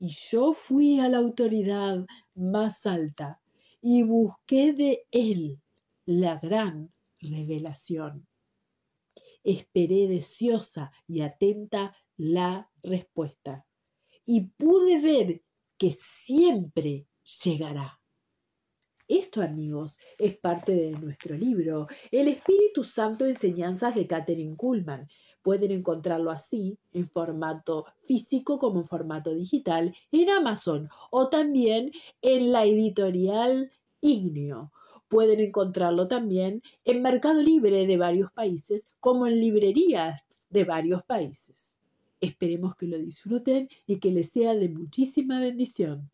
Y yo fui a la autoridad más alta y busqué de él la gran revelación. Esperé deseosa y atenta la respuesta y pude ver que siempre llegará esto, amigos, es parte de nuestro libro, El Espíritu Santo Enseñanzas de Catherine Kuhlman. Pueden encontrarlo así, en formato físico como en formato digital, en Amazon o también en la editorial Ignio. Pueden encontrarlo también en Mercado Libre de varios países, como en librerías de varios países. Esperemos que lo disfruten y que les sea de muchísima bendición.